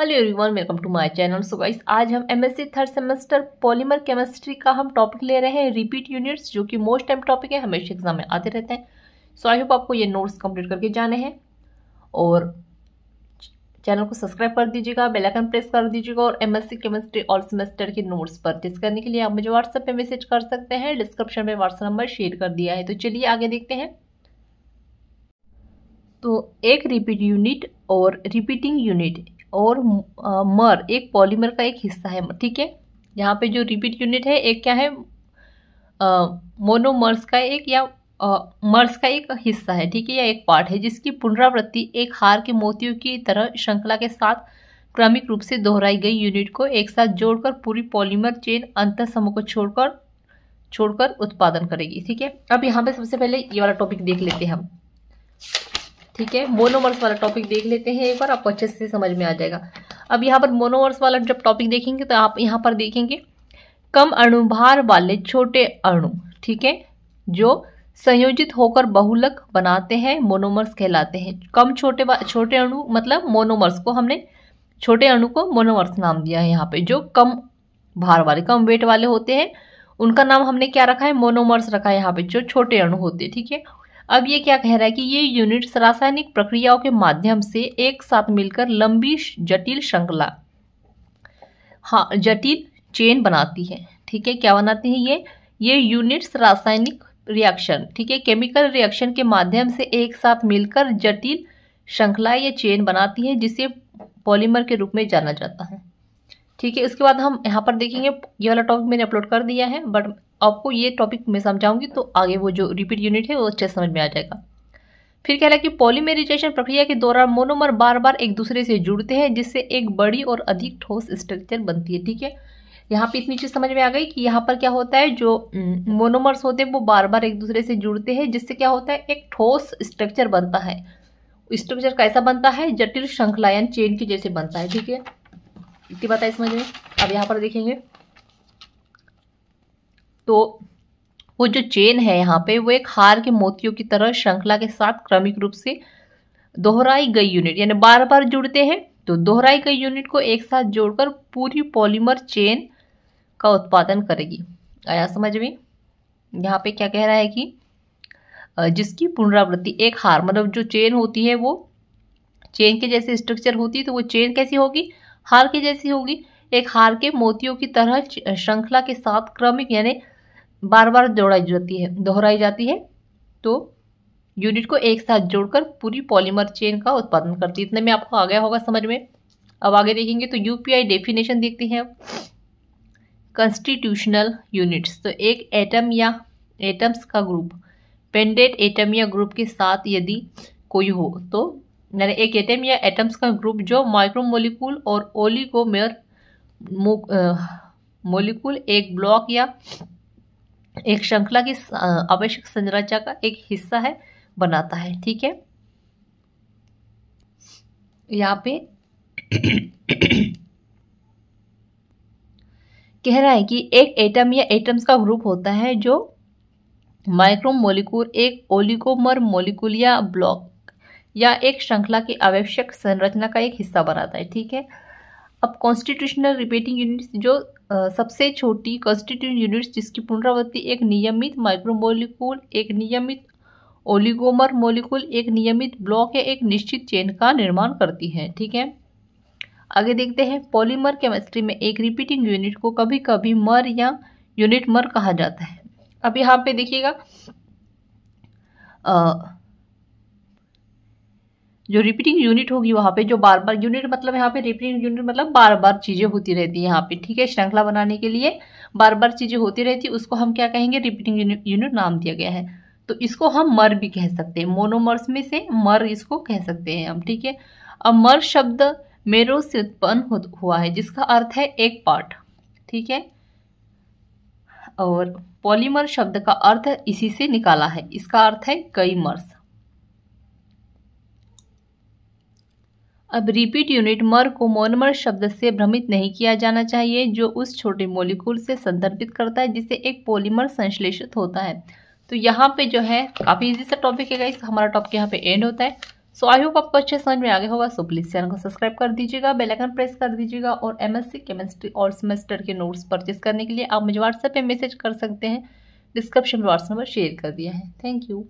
hello everyone welcome to my channel so guys आज हम MSc third semester polymer chemistry का हम topic ले रहे हैं रिपीट यूनिट्स जो कि मोस्ट टाइम टॉपिक है हमेशा एग्जाम में आते रहते हैं सो आई होप आपको ये नोट्स कंप्लीट करके जाने हैं और चैनल को सब्सक्राइब कर दीजिएगा बेलाइकन प्रेस कर दीजिएगा और एम केमिस्ट्री और सेमेस्टर के नोट्स परचेज करने के लिए आप मुझे व्हाट्सएप पर मैसेज कर सकते हैं डिस्क्रिप्शन में व्हाट्सएप नंबर शेयर कर दिया है तो चलिए आगे देखते हैं तो एक रिपीट यूनिट और रिपीटिंग यूनिट और मर एक पॉलीमर का एक हिस्सा है ठीक है यहाँ पे जो रिपीट यूनिट है एक क्या है मोनोमर्स का एक या आ, मर्स का एक हिस्सा है ठीक है या एक पार्ट है जिसकी पुनरावृत्ति एक हार के मोतियों की तरह श्रृंखला के साथ क्रमिक रूप से दोहराई गई यूनिट को एक साथ जोड़कर पूरी पॉलीमर चेन अंत समूह को छोड़कर छोड़कर उत्पादन करेगी ठीक है अब यहाँ पे सबसे पहले ये वाला टॉपिक देख लेते हैं हम ठीक है मोनोवर्स वाला टॉपिक देख लेते हैं एक बार आपको अच्छे से समझ में आ जाएगा अब यहाँ पर मोनोवर्स वाला जब टॉपिक देखेंगे तो आप यहाँ पर देखेंगे कम अणुभार वाले छोटे अणु ठीक है जो संयोजित होकर बहुलक बनाते हैं मोनोमर्स कहलाते हैं कम छोटे छोटे अणु मतलब मोनोमर्स को हमने छोटे अणु को मोनोमर्स नाम दिया है यहाँ पे जो कम भार वाले कम वेट वाले होते हैं उनका नाम हमने क्या रखा है मोनोमर्स रखा है यहाँ पे जो छोटे अणु होते हैं ठीक है अब ये क्या कह रहा है कि ये यूनिट्स रासायनिक प्रक्रियाओं के माध्यम से एक साथ मिलकर लंबी जटिल श्रृंखला हाँ जटिल चेन बनाती है ठीक है क्या बनाती है ये ये यूनिट्स रासायनिक रिएक्शन ठीक है केमिकल रिएक्शन के माध्यम से एक साथ मिलकर जटिल श्रृंखला या चेन बनाती है जिसे पॉलीमर के रूप में जाना जाता है ठीक है इसके बाद हम यहाँ पर देखेंगे ये वाला टॉपिक मैंने अपलोड कर दिया है बट आपको ये टॉपिक मैं समझाऊंगी तो आगे वो जो रिपीट यूनिट है वो अच्छे समझ में आ जाएगा फिर है कि पॉलीमेरिजेशन प्रक्रिया के दौरान मोनोमर बार बार एक दूसरे से जुड़ते हैं जिससे एक बड़ी और अधिक ठोस स्ट्रक्चर बनती है ठीक है यहाँ पे इतनी चीज़ समझ में आ गई कि यहाँ पर क्या होता है जो मोनोमर्स होते हैं वो बार बार एक दूसरे से जुड़ते हैं जिससे क्या होता है एक ठोस स्ट्रक्चर बनता है स्ट्रक्चर कैसा बनता है जटिल श्रृंखलायन चेन के जैसे बनता है ठीक है इतनी बात है समझ में अब यहाँ पर देखेंगे तो वो जो चेन है यहाँ पे वो एक हार के मोतियों की तरह श्रृंखला के साथ क्रमिक रूप से दोहराई गई यूनिट यानी बार बार जुड़ते हैं तो दोहराई गई यूनिट को एक साथ जोड़कर पूरी पॉलीमर चेन का उत्पादन करेगी आया समझ में यहाँ पे क्या कह रहा है कि जिसकी पुनरावृत्ति एक हार मतलब जो चेन होती है वो चेन के जैसे स्ट्रक्चर होती है तो वो चेन कैसी होगी हार के जैसी होगी एक हार के मोतियों की तरह श्रृंखला के साथ क्रमिक यानी बार बार दोहराई जाती है दोहराई जाती है तो यूनिट को एक साथ जोड़कर पूरी पॉलीमर चेन का उत्पादन करती है इतने में आपको आ गया होगा समझ में अब आगे देखेंगे तो यूपीआई डेफिनेशन देखते हैं कंस्टिट्यूशनल यूनिट्स तो एक एटम या एटम्स का ग्रुप पेंडेड एटम या ग्रुप के साथ यदि कोई हो तो यानी एक एटम या एटम्स का ग्रुप जो माइक्रोमोलिकूल और ओलिकोमेर मोलिकूल एक ब्लॉक या एक श्रृंखला की आवश्यक संरचना का एक हिस्सा है बनाता है ठीक है यहाँ पे कह रहा है कि एक एटम या एटम्स का ग्रुप होता है जो माइक्रो मोलिकूल एक ओलिकोमर मोलिकूल या ब्लॉक या एक श्रृंखला की आवश्यक संरचना का एक हिस्सा बनाता है ठीक है अब कॉन्स्टिट्यूशनल रिपीटिंग यूनिट्स जो सबसे छोटी कॉन्स्टिट्यूशन यूनिट्स जिसकी पुनरावृत्ति एक नियमित माइक्रोमोलिकूल एक नियमित ओलिगोमर मोलिकूल एक नियमित ब्लॉक या एक निश्चित चेन का निर्माण करती है ठीक है आगे देखते हैं पॉलीमर केमिस्ट्री में एक रिपीटिंग यूनिट को कभी कभी मर या यूनिट मर कहा जाता है अब यहाँ पे देखिएगा जो रिपीटिंग यूनिट होगी वहाँ पे जो बार बार यूनिट मतलब यहाँ पे रिपीटिंग यूनिट मतलब बार बार चीज़ें होती रहती है यहाँ पे ठीक है श्रृंखला बनाने के लिए बार बार चीज़ें होती रहती उसको हम क्या कहेंगे रिपीटिंग यूनिट नाम दिया गया है तो इसको हम मर भी कह सकते हैं मोनोमर्स में से मर इसको कह सकते हैं हम ठीक है अब मर शब्द मेरो से उत्पन्न हुआ है जिसका अर्थ है एक पार्ट ठीक है और पॉलीमर शब्द का अर्थ इसी से निकाला है इसका अर्थ है कई मर्स अब रिपीट यूनिट मर को मोनमर शब्द से भ्रमित नहीं किया जाना चाहिए जो उस छोटे मोलिकूल से संदर्भित करता है जिससे एक पोलीमर संश्लेषित होता है तो यहाँ पे जो है काफ़ी इजी सा टॉपिक है इस हमारा टॉपिक यहाँ पे एंड होता है सो आई होप आपको अच्छे समझ में आगे होगा सो प्लीज़ चैनल को सब्सक्राइब कर दीजिएगा बेल आइकन प्रेस कर दीजिएगा और एमएससी केमिस्ट्री और सेमेस्टर के नोट्स परचेस करने के लिए आप मुझे व्हाट्सएप पे मैसेज कर सकते हैं डिस्क्रिप्शन में व्हाट्सएप नंबर शेयर कर दिया है थैंक यू